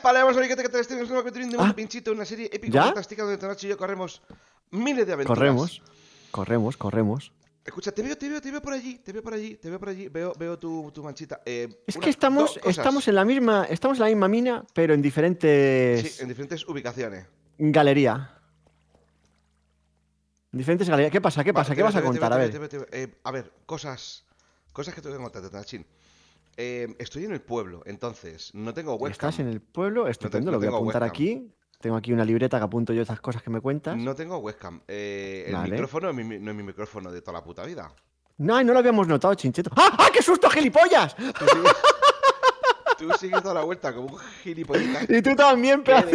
palabras, que te tenemos un pinchito pinchito, una serie épica fantástica donde Tanacho y yo corremos miles de aventuras. Corremos, corremos, corremos. Escucha, te veo, te veo, te veo por allí, te veo por allí, te veo por allí, veo, veo tu, tu manchita. Eh, es que estamos, estamos en la misma, estamos en la misma mina, pero en diferentes. Sí, en diferentes ubicaciones. Galería. En diferentes galerías. ¿Qué pasa? ¿Qué pasa? ¿Qué vas a contar? a ver. a ver, cosas. Cosas que tengo que contarte, Tanachín. Eh, estoy en el pueblo, entonces no tengo webcam. Estás en el pueblo, estupendo, lo voy a apuntar aquí. Tengo aquí una libreta que apunto yo esas cosas que me cuentas. No tengo webcam. Eh, el micrófono no es mi micrófono de toda la puta vida. No, no lo habíamos notado, chincheto. ¡Ah, ah qué susto, gilipollas! Tú sigues, toda la vuelta como un gilipollas. Y tú también, pedazo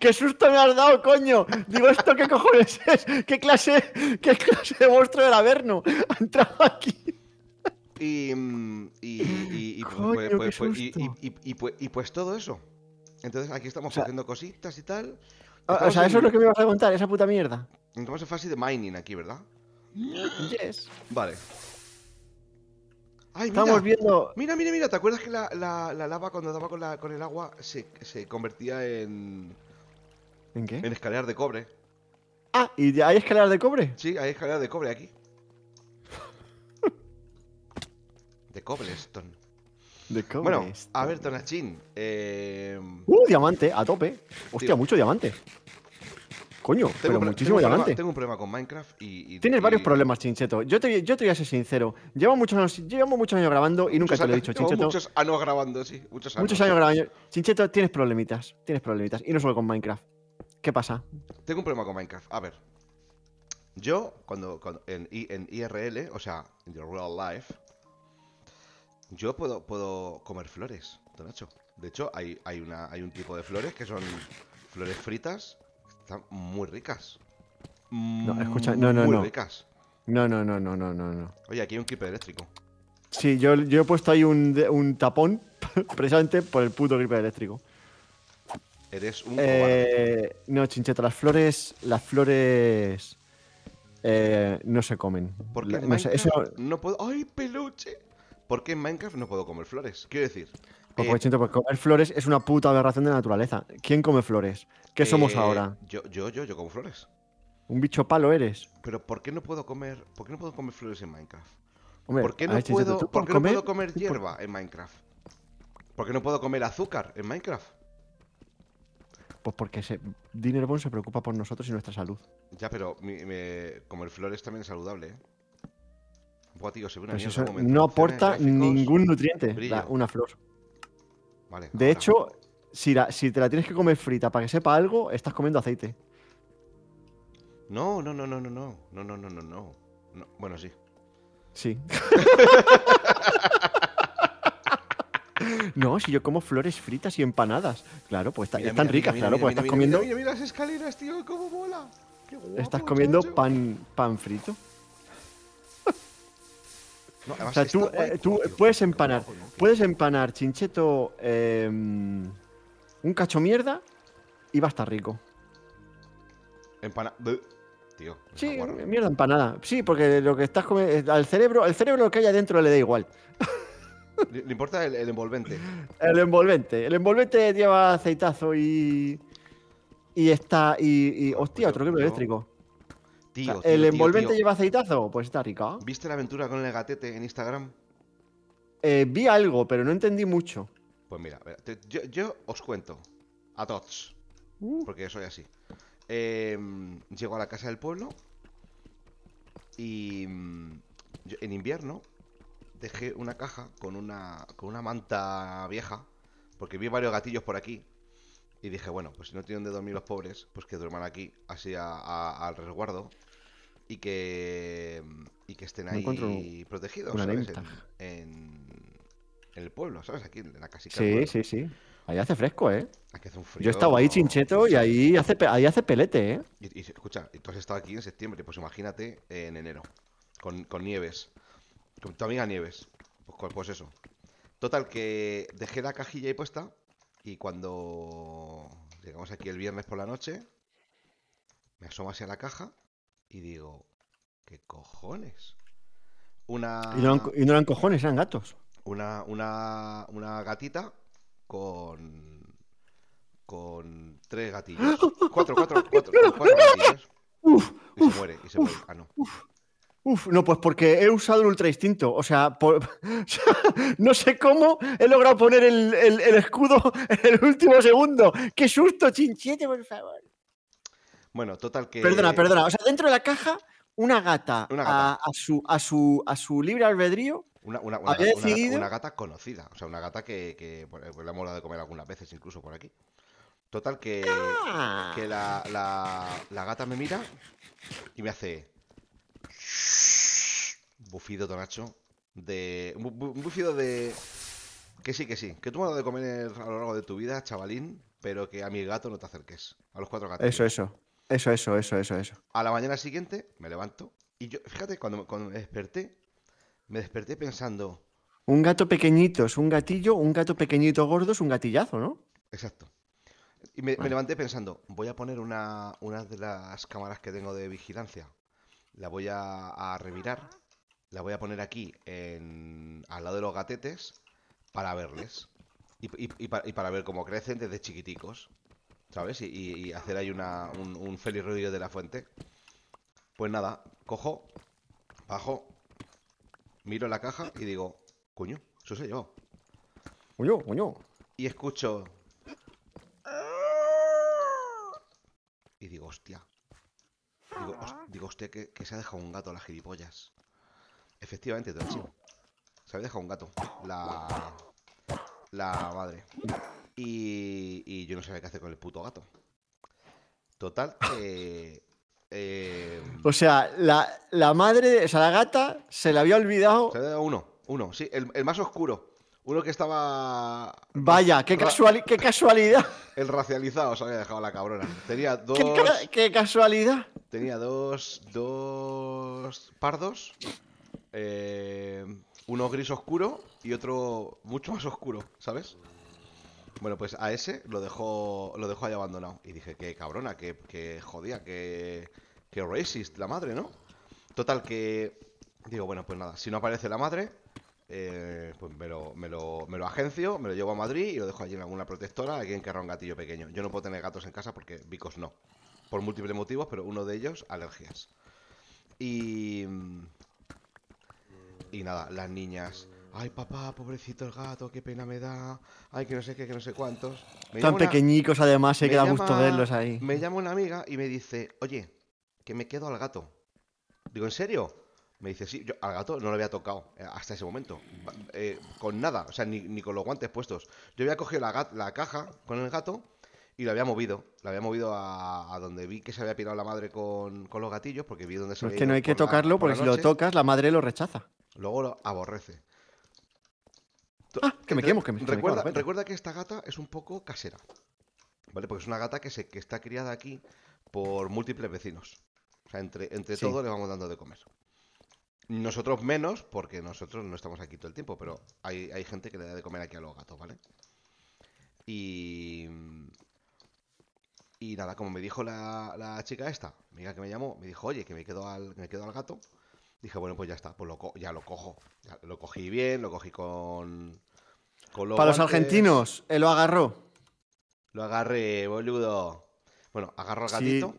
¡Qué susto me has dado, coño! Digo, ¿esto qué cojones es? ¿Qué clase, qué clase de monstruo del Averno ha entrado aquí? Y, y pues todo eso. Entonces aquí estamos haciendo cositas y tal. Ah, o sea, eso es lo que me vas a contar, esa puta mierda. Entonces en fase de mining aquí, ¿verdad? Yes. Vale. Estamos viendo. Mira, mira, mira. ¿Te acuerdas que la, lava cuando daba con, el agua se, convertía en. ¿En qué? En escalar de cobre. Ah, ¿y hay escalar de cobre? Sí, hay escaleras de cobre aquí. De Cobblestone. De Bueno, a ver, Tonachín. Eh... Uh, diamante, a tope. Hostia, mucho diamante. Coño, tengo pero muchísimo diamante. tengo un problema con Minecraft y. Tienes varios problemas, Chincheto. Yo te, yo te, voy a ser sincero. Llevo muchos años, llevamos muchos años grabando y nunca te lo he dicho, Chincheto. Muchos años grabando, sí. Muchos años. grabando. Chincheto, tienes problemitas. Tienes problemitas. Y no solo con Minecraft. ¿Qué pasa? Tengo un problema con Minecraft. A ver. Yo, cuando. en, en IRL, o sea, en the real life, yo puedo, puedo comer flores, don De hecho, hay, hay, una, hay un tipo de flores que son flores fritas. Están muy ricas. No, escucha, no, no, muy no. ricas. No, no, no, no, no, no, Oye, aquí hay un creeper eléctrico. Sí, yo, yo he puesto ahí un, un tapón precisamente por el puto gripe eléctrico. Eres un eh, No, chincheta, las flores. Las flores. Eh, no se comen. Porque no, eso... no puedo. ¡Ay, peluche! ¿Por qué en Minecraft no puedo comer flores? Quiero decir. Pues, eh, pues comer flores es una puta aberración de la naturaleza. ¿Quién come flores? ¿Qué somos eh, ahora? Yo, yo, yo, yo como flores. Un bicho palo eres. Pero ¿por qué no puedo comer, por no puedo comer flores en Minecraft? ¿Por qué no, puedo, comer? hierba en Minecraft? ¿Por qué no puedo comer azúcar en Minecraft? Pues porque ese Dinnerbone se preocupa por nosotros y nuestra salud. Ya, pero comer flores también es saludable, ¿eh? Pues no aporta ¿eh? ningún nutriente una flor. de hecho, si, si te la tienes que comer frita para que sepa algo, estás comiendo aceite. No, no, no, no, no, no, no, no, no, no, no. Bueno, sí. Sí. no, si yo como flores fritas y empanadas. Claro, pues mira, están ricas, claro, pues estás comiendo. Mira, las escaleras, tío, cómo mola. estás comiendo pan, pan frito o sea, tú, eh, puedes empanar, puedes empanar, chincheto, em, un cacho mierda y va a estar rico. Empanada, Tío. Sí, mierda empanada. Sí, porque lo que estás comiendo... Al cerebro, el cerebro lo que haya adentro le da igual. Le, importa el, envolvente. El envolvente. El envolvente lleva aceitazo y... Y está... Y, hostia, pues otro eléctrico. ¿El envolvente lleva aceitazo? Pues está rica. ¿Viste la aventura con el gatete en Instagram? Eh, vi algo, pero no entendí mucho. Pues mira, yo, os cuento. A todos. Uh. Porque soy así. Em, llego a la casa del pueblo. Y mm, en invierno dejé una caja con una, con una manta vieja. Porque vi varios gatillos por aquí. Y dije, bueno, pues si no tienen de dormir los pobres, pues que duerman aquí, así al resguardo y que, mm, y que estén ahí protegidos ¿sabes? En, el pueblo, ¿sabes? Aquí en la casita. Sí, sí, sí. Ahí hace fresco, ¿eh? Aquí hace un frío. Yo he estado ahí chincheto y ahí hace, ahí hace pelete, ¿eh? Y, escucha, tú has estado aquí en septiembre, pues imagínate en enero, con, nieves, con tu amiga Nieves. Pues, pues eso. Total, que dejé la cajilla ahí puesta y cuando llegamos aquí el viernes por la noche, me asomo hacia la caja y digo, ¿qué cojones? Una... Y no eran, cojones, eran gatos. Una, una, una gatita con con tres gatillos. Cuatro, cuatro, cuatro, cuatro gatillos. Uf, y uf, se muere, y se uf, muere. Ah, Uf, no, pues porque he usado el ultra instinto. O sea, no sé cómo he logrado poner el, el, escudo en el último segundo. ¡Qué susto, chinchete, por favor! Bueno, total que. Perdona, perdona. O sea, dentro de la caja, una gata, A, su, a, su, a su libre albedrío. Una, gata, conocida, o sea, una gata que, que pues, hemos de comer algunas veces incluso por aquí. Total que, ¡Ah! que la, gata me mira y me hace bufido, Donacho. de un bufido de que sí, que sí, que tú me has dado de comer a lo largo de tu vida, chavalín, pero que a mi gato no te acerques, a los cuatro gatos. Eso, eso. Eso, eso, eso, eso, eso. A la mañana siguiente me levanto y yo, fíjate, cuando, me desperté, me desperté pensando... Un gato pequeñito es un gatillo, un gato pequeñito gordo es un gatillazo, ¿no? Exacto. Y me, levanté pensando, voy a poner una, de las cámaras que tengo de vigilancia, la voy a, revirar, la voy a poner aquí, al lado de los gatetes, para verles. y, para, ver cómo crecen desde chiquiticos. ¿sabes? Y, hacer ahí una, un, feliz ruido de la Fuente. Pues nada, cojo, bajo, miro la caja y digo, coño, eso se yo. Coño, coño. Y escucho. Y digo, hostia. Digo, hostia, digo usted que, se ha dejado un gato las gilipollas. Efectivamente, Tranchimo. Se ha dejado un gato. La. La madre. Y, yo no sabía qué hacer con el puto gato. Total, Eh... O sea, la, madre, o sea, la gata se le había olvidado. Se había uno, uno, sí, el, más oscuro. Uno que estaba. Vaya, qué, qué casualidad. el racializado se había dejado la cabrona. Tenía dos. ¿Qué, casualidad? Tenía dos. Dos. Pardos. Eh, uno gris oscuro y otro mucho más oscuro, ¿sabes? Bueno, pues a ese lo dejó, lo dejó ahí abandonado. Y dije, qué cabrona, qué, qué jodida, qué, qué racist la madre, ¿no? Total que... Digo, bueno, pues nada, si no aparece la madre, eh, pues me lo, me, lo, me lo, agencio, me lo llevo a Madrid y lo dejo allí en alguna protectora, alguien que un gatillo pequeño. Yo no puedo tener gatos en casa porque bicos no. Por múltiples motivos, pero uno de ellos, alergias. Y... Y nada, las niñas Ay, papá, pobrecito el gato, qué pena me da. Ay, que no sé qué, que no sé cuántos. Tan pequeñicos, además, se queda gusto verlos ahí. Me llama una amiga y me dice, oye, que me quedo al gato. Digo, ¿en serio? Me dice, sí, yo al gato no lo había tocado eh, hasta ese momento. Eh, con nada, o sea, ni, con los guantes puestos. Yo había cogido la, caja con el gato y lo había movido. Lo había movido a, donde vi que se había pirado la madre con, los gatillos, porque vi donde se pues Es que no hay que tocarlo, porque si lo tocas, la madre lo rechaza. Luego lo aborrece. Ah, que me quemo, que me quemo. Recuerda, recuerda que esta gata es un poco casera. ¿Vale? Porque es una gata que, se, está criada aquí por múltiples vecinos. O sea, entre, entre todos le vamos dando de comer. Nosotros menos, porque nosotros no estamos aquí todo el tiempo, pero hay, gente que le da de comer aquí a los gatos, ¿vale? Y. Y nada, como me dijo la, chica esta, amiga que me llamó, me dijo, oye, que me quedo al, me quedo al gato dije, bueno, pues ya está, pues ya lo cojo. lo cogí bien, lo cogí con. Para los argentinos, él ¿eh lo agarró. Lo agarré, boludo. Bueno, agarro al gatito.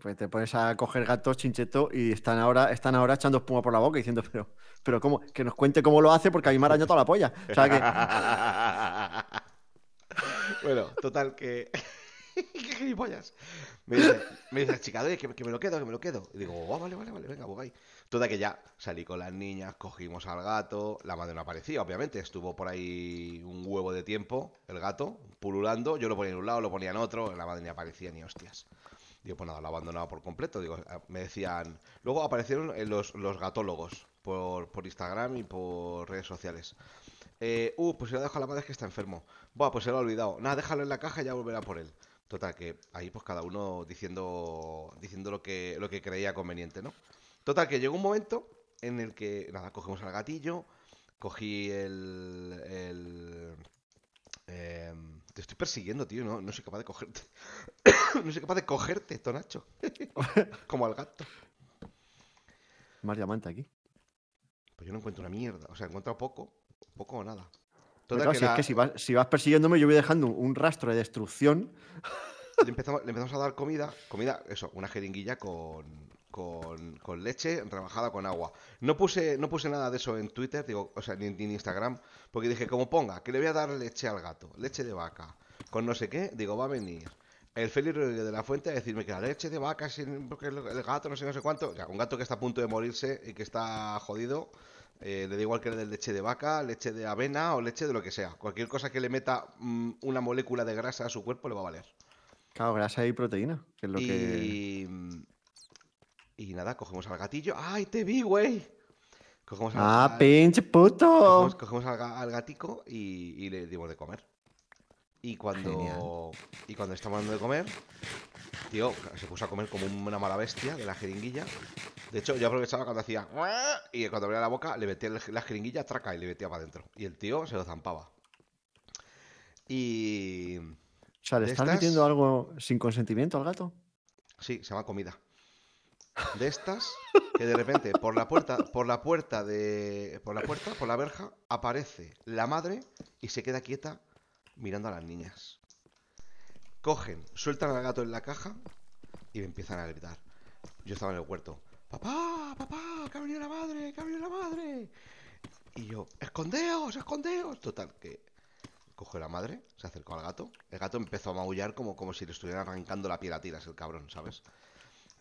pues te pones a coger gatos, chincheto, y están ahora, están ahora echando espuma por la boca diciendo, pero, pero cómo, que nos cuente cómo lo hace, porque a mí me arañó toda la polla. O sea que. bueno, total que. ¡Qué gilipollas! Me dice, me que, me lo quedo, que me lo quedo. Y digo, oh, vale, vale, vale, venga, voy. Pues Toda que ya salí con las niñas, cogimos al gato, la madre no aparecía, obviamente, estuvo por ahí un huevo de tiempo, el gato, pululando, yo lo ponía en un lado, lo ponía en otro, la madre ni aparecía ni hostias. Digo, pues nada, lo abandonaba por completo. Digo, ah, me decían. Luego aparecieron eh, los, los gatólogos por, Instagram y por redes sociales. Eh, uh, pues se lo dejo a la madre que está enfermo. Buah, pues se lo ha olvidado. Nada, déjalo en la caja y ya volverá por él. Total, que ahí pues cada uno diciendo, diciendo lo, que, lo que creía conveniente, ¿no? Total, que llegó un momento en el que, nada, cogemos al gatillo, cogí el... el em, te estoy persiguiendo, tío, no, soy capaz de cogerte. no soy capaz de cogerte, Tonacho. Como al gato. Más diamante aquí. Pues yo no encuentro una mierda. O sea, he poco, poco o nada. si, es que si, vas, persiguiéndome, yo voy dejando un rastro de destrucción. empezamos, le empezamos, a dar comida, comida, eso, una jeringuilla con, con, leche rebajada con agua. No puse, no puse nada de eso en Twitter, digo, o sea, ni, en Instagram, porque dije, como ponga, que le voy a dar leche al gato, leche de vaca, con no sé qué, digo, va a venir. El Félix de la Fuente a decirme que la leche de vaca, porque el gato, no sé, no sé cuánto. un gato que está a punto de morirse y que está jodido, eh, le da igual que le dé leche de vaca, leche de avena o leche de lo que sea. Cualquier cosa que le meta mm, una molécula de grasa a su cuerpo le va a valer. Claro, grasa y proteína, que es lo que. Mm, y nada, cogemos al gatillo. ¡Ay, te vi, güey! Cogemos al, ¡Ah, pinche puto! Cogemos, al, gatico y, le dimos de comer. Y cuando, y cuando estamos dando de comer, tío, se puso a comer como una mala bestia de la jeringuilla. De hecho, yo aprovechaba cuando hacía... Y cuando abría la boca, le metía la jeringuilla, traca, y le metía para adentro. Y el tío se lo zampaba. Y... O sea, ¿le están metiendo algo sin consentimiento al gato? Sí, se llama comida de estas que de repente por la puerta, por la puerta de, por la puerta, por la verja aparece la madre y se queda quieta mirando a las niñas. Cogen, sueltan al gato en la caja y empiezan a gritar. Yo estaba en el huerto. Papá, papá, que ha venido la madre, que ha venido la madre. Y yo, escondeos, escondeos. Total, que cojo la madre, se acercó al gato. El gato empezó a maullar como, como si le estuvieran arrancando la piel a tiras el cabrón, ¿sabes?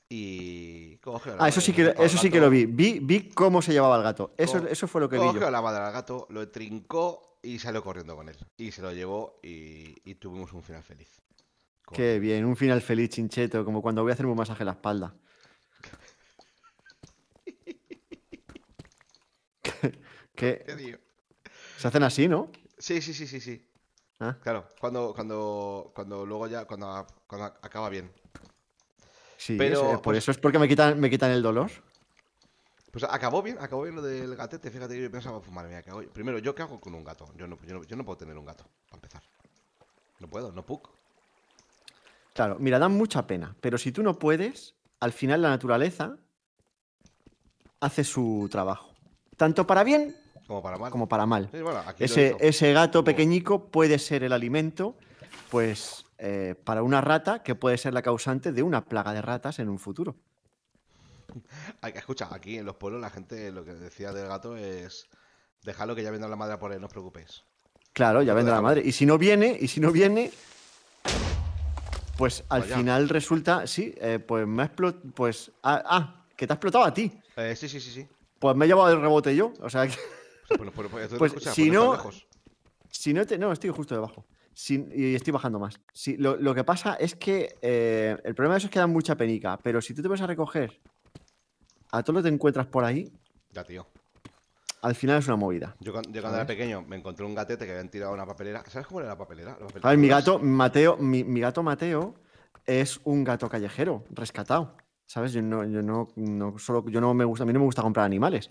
y Ah, eso sí que, eso sí que lo vi. vi. vi. cómo se llevaba el gato. Eso, eso fue lo que vi. Cogió la madre al gato, lo trincó y salió corriendo con él. Y se lo llevó y, tuvimos un final feliz. Qué bien, un final feliz, chincheto, como cuando voy a hacerme un masaje en la espalda. ¿Qué? ¿Qué se hacen así, ¿no? Sí, sí, sí, sí, sí. Ah. Claro, cuando, cuando, cuando luego ya, cuando, cuando acaba bien. Sí, pero, eh, por pues eso es porque me quitan, me quitan el dolor. Pues acabó bien, acabó bien lo del gatete. Fíjate, yo pensaba fumar. Primero, ¿yo qué hago con un gato? Yo no, yo, no, puedo tener un gato, para empezar. No puedo, no puc. Claro, mira, dan mucha pena. Pero si tú no puedes, al final la naturaleza hace su trabajo. Tanto para bien como para mal. Como para mal. ese, ese, gato pequeñico puede ser el alimento, pues eh, para una rata que puede ser la causante de una plaga de ratas en un futuro. Hay que escuchar, aquí en los pueblos la gente lo que decía del gato es déjalo que ya vendrá la madre por él, no os preocupéis. Claro, ya vendrá la madre. Y si no viene, y si no viene, pues al final resulta, sí, eh, pues me ha explotado, pues, ah, ah, que te ha explotado a ti. Eh, sí, sí, sí, sí. Pues me he llevado el rebote yo, o sea Pues, pues, pues, pues si no, si no te... No, estoy justo debajo y estoy bajando más. lo, que pasa es que eh, el problema de eso es que dan mucha penica, pero si tú te vas a recoger a todo lo que te encuentras por ahí. Al final es una movida. Yo, cuando era pequeño me encontré un gatete que habían tirado a una papelera. ¿Sabes cómo era la papelera? a mi gato Mateo, mi, gato Mateo es un gato callejero, rescatado. ¿Sabes? Yo no, yo no, solo, yo no me gusta, a mí no me gusta comprar animales.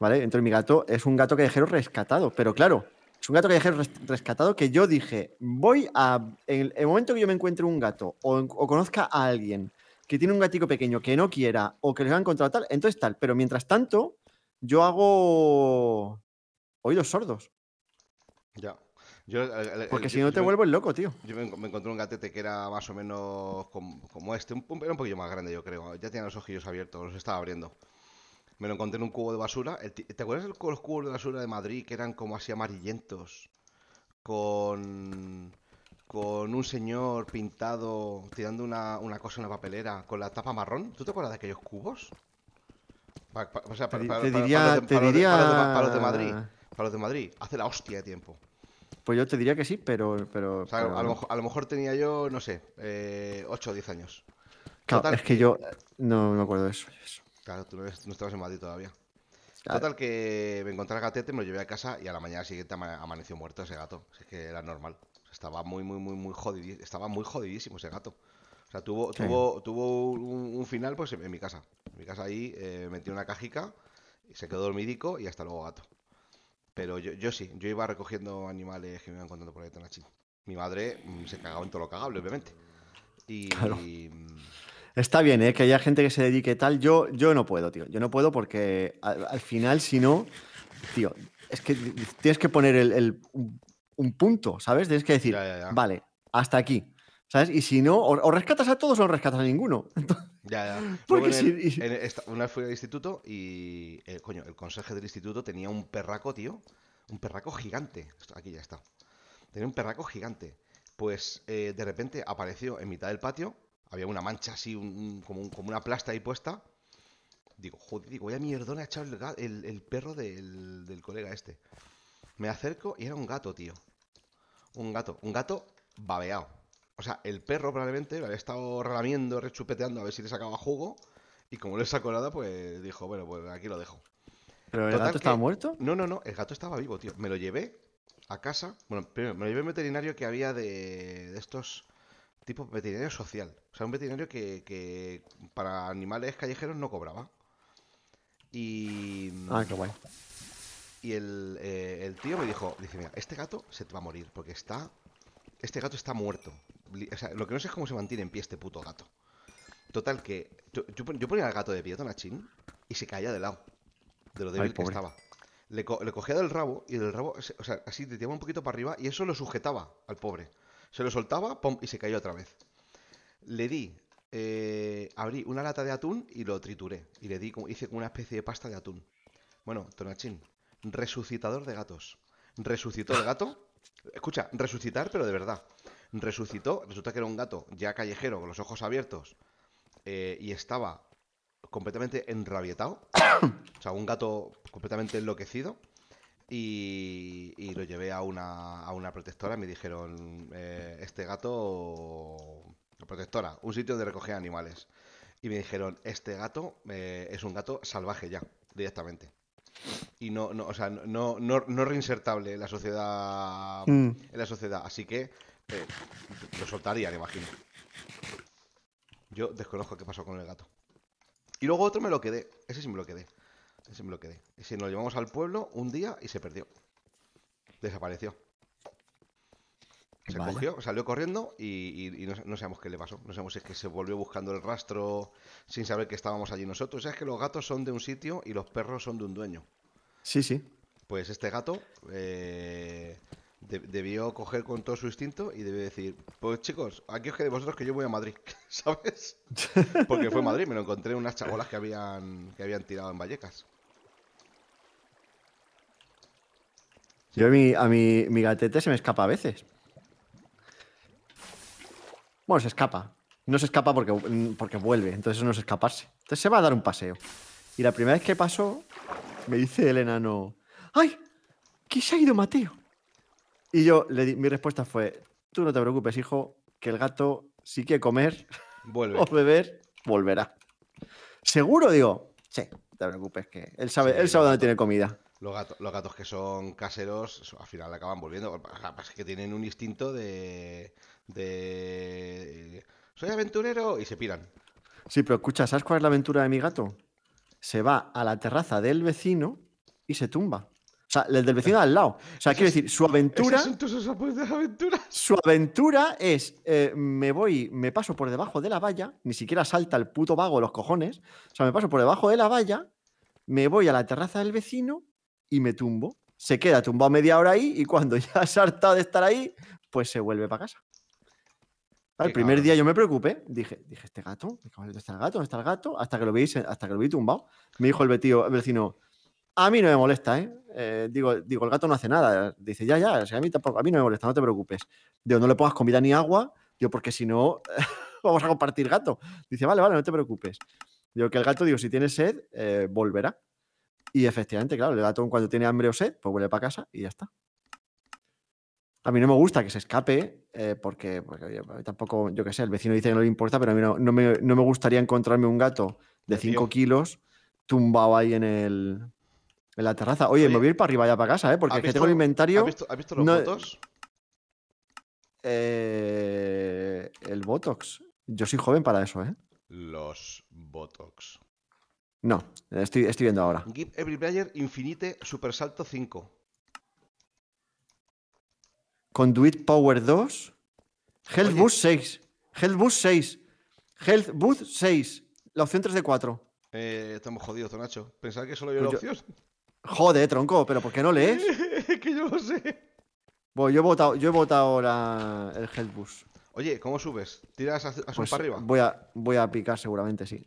¿Vale? Entonces mi gato es un gato callejero rescatado. Pero claro, es un gato que dejé rescatado que yo dije, voy a... En el momento que yo me encuentre un gato o, conozca a alguien que tiene un gatico pequeño que no quiera o que le ha encontrado tal, entonces tal. Pero mientras tanto, yo hago oídos sordos. Ya. Porque si no te vuelvo el loco, tío. Yo me, encontré un gatete que era más o menos como, este, un, era un poquillo más grande, yo creo. Ya tenía los ojillos abiertos, los estaba abriendo. Me lo encontré en un cubo de basura. ¿Te acuerdas de los cubos de basura de Madrid que eran como así amarillentos? Con. Con un señor pintado tirando una, cosa en una papelera con la tapa marrón. ¿Tú te acuerdas de aquellos cubos? te diría. Para los de Madrid. Para los de Madrid. Hace la hostia de tiempo. Pues yo te diría que sí, pero. pero, A, lo, mejor tenía yo, no sé, 8 eh, o 10 años. es que eh, yo no me acuerdo de eso. Claro, tú no, estabas en Madrid todavía. Total, que me encontré al gatete, me lo llevé a casa y a la mañana siguiente amaneció muerto ese gato. Así que era normal. Estaba muy, muy, muy, muy jodidísimo. Estaba muy jodidísimo ese gato. O sea, tuvo, tuvo, tuvo un, final pues en mi casa. En mi casa ahí eh, metí una cajica se quedó dormidico y hasta luego gato. Pero yo, sí, yo iba recogiendo animales que me iban contando por ahí en Mi madre mm, se cagaba en todo lo cagable, obviamente. y mm, Está bien, ¿eh? que haya gente que se dedique tal. Yo, yo no puedo, tío. Yo no puedo porque al, final, si no, tío, es que tienes que poner el, un punto, ¿sabes? Tienes que decir, vale, hasta aquí. ¿Sabes? Y si no, o, rescatas a todos o no rescatas a ninguno. ya, ya. Porque una vez fui al instituto y eh, coño, el conseje del instituto tenía un perraco, tío. Un perraco gigante. Aquí ya está. Tenía un perraco gigante. Pues eh, de repente apareció en mitad del patio había una mancha así, como, un, como, una plasta ahí puesta. Digo, joder, digo, vaya mierdona ha echado el, perro del, colega este. Me acerco y era un gato, tío. Un gato, un gato babeado. O sea, el perro probablemente lo había estado relamiendo, rechupeteando a ver si le sacaba jugo. Y como no le sacó nada, pues dijo, bueno, pues aquí lo dejo. ¿Pero el gato estaba muerto? No, no, no, el gato estaba vivo, tío. Me lo llevé a casa. Bueno, primero me lo llevé al veterinario que había de, de estos tipo veterinario social. O sea, un veterinario que, para animales callejeros no cobraba. Y. Ah, qué guay. Y eh, el, tío me dijo: Dice, mira, este gato se te va a morir porque está. Este gato está muerto. O sea, lo que no sé es cómo se mantiene en pie este puto gato. Total que. Yo, yo, ponía al gato de pie, Tonachín, y se caía de lado. De lo débil que estaba. Le, le, cogía del rabo y del rabo, o sea, así te tiraba un poquito para arriba y eso lo sujetaba al pobre. Se lo soltaba ¡pum!, y se cayó otra vez. Le di, eh, abrí una lata de atún y lo trituré. Y le di, hice como una especie de pasta de atún. Bueno, Tonachín, resucitador de gatos. Resucitó el gato. Escucha, resucitar, pero de verdad. Resucitó, resulta que era un gato ya callejero, con los ojos abiertos, eh, y estaba completamente enrabietado. o sea, un gato completamente enloquecido. Y, lo llevé a una, a una protectora. Me dijeron, eh, este gato, protectora, un sitio de recoger animales. Y me dijeron, este gato eh, es un gato salvaje ya, directamente. Y no, no, o sea, no, reinsertable en la sociedad. Mm. En la sociedad. Así que eh, lo soltarían, imagino. Yo desconozco qué pasó con el gato. Y luego otro me lo quedé. Ese sí me lo quedé. Ese me lo Y si nos llevamos al pueblo un día y se perdió. Desapareció. Se cogió, salió corriendo y, no, sabemos qué le pasó. No sabemos si es que se volvió buscando el rastro sin saber que estábamos allí nosotros. Es que los gatos son de un sitio y los perros son de un dueño. Sí, sí. Pues este gato eh, debió coger con todo su instinto y debió decir, pues chicos, aquí os quedéis vosotros que yo voy a Madrid, ¿sabes? Porque fue Madrid, me lo encontré en unas chabolas que habían, que habían tirado en Vallecas. Yo a mi, gatete se me escapa a veces. Bueno, se escapa. No se escapa porque, porque vuelve, entonces no es escaparse. Entonces se va a dar un paseo. Y la primera vez que pasó, me dice el enano, ¡ay! ¿Qué se ha ido Mateo? Y yo, le di, mi respuesta fue, tú no te preocupes, hijo, que el gato sí que comer Vuelve. o beber, volverá. Seguro, digo, sí, no te preocupes, que él sabe, él sabe dónde tiene comida. Los, gatos que son caseros al final acaban volviendo. Es que tienen un instinto de. Soy aventurero y se piran. Sí, pero escucha, ¿sabes cuál es la aventura de mi gato? Se va a la terraza del vecino y se tumba. O sea, el del vecino al lado. O sea, quiero decir, su aventura. Tus aventuras. Su aventura es: eh, me voy, me paso por debajo de la valla, ni siquiera salta el puto vago los cojones. O sea, me paso por debajo de la valla, me voy a la terraza del vecino y me tumbo. Se queda tumbado media hora ahí y cuando ya se harta de estar ahí, pues se vuelve para casa. El primer día yo me preocupé, dije, dije, este gato, ¿dónde está el gato? ¿Dónde está el gato? Hasta que lo veis, hasta que lo vi tumbado. Me dijo el vecino, vecino, a mí no me molesta, ¿eh? ¿eh? digo, digo, el gato no hace nada. Dice, ya, ya, a, mí tampoco, a mí no me molesta, no te preocupes. Digo, no le pongas comida ni agua, digo, porque si no, vamos a compartir gato. Dice, vale, vale, no te preocupes. Digo, que el gato, digo, si tiene sed, eh, volverá. Y efectivamente, claro, el gato cuando tiene hambre o sed, pues vuelve para casa y ya está. A mí no me gusta que se escape, eh, porque, tampoco, yo qué sé, el vecino dice que no le importa, pero a mí no, me, gustaría encontrarme un gato de 5 kilos tumbado ahí en el. En la terraza. Oye, me voy a ir para arriba ya para casa, ¿eh? Porque es tengo el inventario. ¿Has visto, los botox? Eh, el Botox. Yo soy joven para eso, ¿eh? Los Botox. No, estoy, estoy viendo ahora. Give every player infinite supersalto 5. Conduit Power 2. Health Boost 6. Health Boost 6. Health Boost 6. La opción 3 de 4. Eh, estamos jodidos, Tonacho. Pensaba que solo había pues la opción. Joder, tronco, pero ¿por qué no lees? que yo no sé. Bueno, yo he votado, yo he votado la, el Health Boost. Oye, ¿cómo subes? ¿Tiras a, a pues para arriba? Voy a, voy a picar seguramente, sí.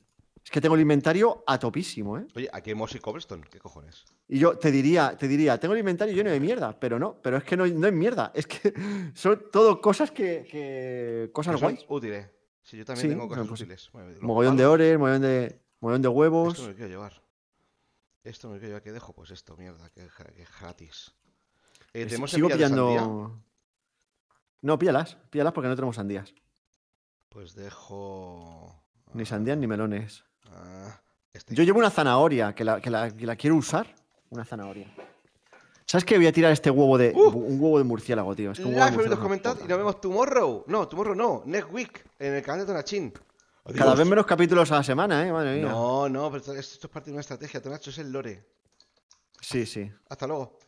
Es que tengo el inventario a topísimo, ¿eh? Oye, ¿a qué Moss y Cobblestone, ¿qué cojones? Y yo te diría, te diría, tengo el inventario lleno de mierda, pero no, pero es que no, no es mierda. Es que son todo cosas que. cosas que Útiles. Sí, yo también tengo cosas pues útiles. mogollón de ores, mogollón de. de huevos. Esto me lo quiero llevar. Esto me lo quiero llevar. ¿Qué dejo? Pues esto, mierda, que, que gratis. Eh, ¿tenemos sigo pillando. No, píalas, Píalas porque no tenemos sandías. Pues dejo. Ni ah, sandías ni melones. Ah, Yo llevo una zanahoria que la, que, la, quiero usar. Una zanahoria. ¿Sabes qué? Voy a tirar este huevo de. Uh. un huevo de murciélago, tío. Es que un huevo comentad y nos vemos tomorrow. No, tomorrow no. Next week. En el canal de Tonachín. Cada vez menos capítulos a la semana, ¿eh? Madre No, no, pero esto, esto es parte de una estrategia, Tonacho, es el lore. Sí, sí. Hasta luego.